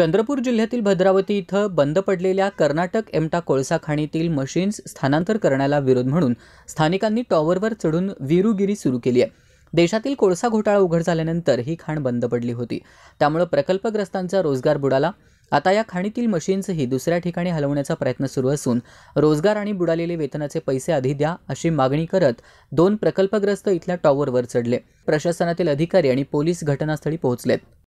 चंद्रपूर जिल्ह्यातील भद्रावती इथं बंद पडलेल्या कर्नाटक एमटा कोळसा खाणीतील मशीन्स स्थानांतर करण्याला विरोध म्हणून स्थानिकांनी टॉवरवर चढून विरुगिरी सुरू केली आहे देशातील कोळसा घोटाळा उघड झाल्यानंतर ही खाण बंद पडली होती त्यामुळे प्रकल्पग्रस्तांचा रोजगार बुडाला आता या खाणीतील मशीन्सही दुसऱ्या ठिकाणी हलवण्याचा प्रयत्न सुरू असून रोजगार आणि बुडालेले वेतनाचे पैसे आधी द्या अशी मागणी करत दोन प्रकल्पग्रस्त इथल्या टॉवरवर चढले प्रशासनातील अधिकारी आणि पोलीस घटनास्थळी पोहोचलेत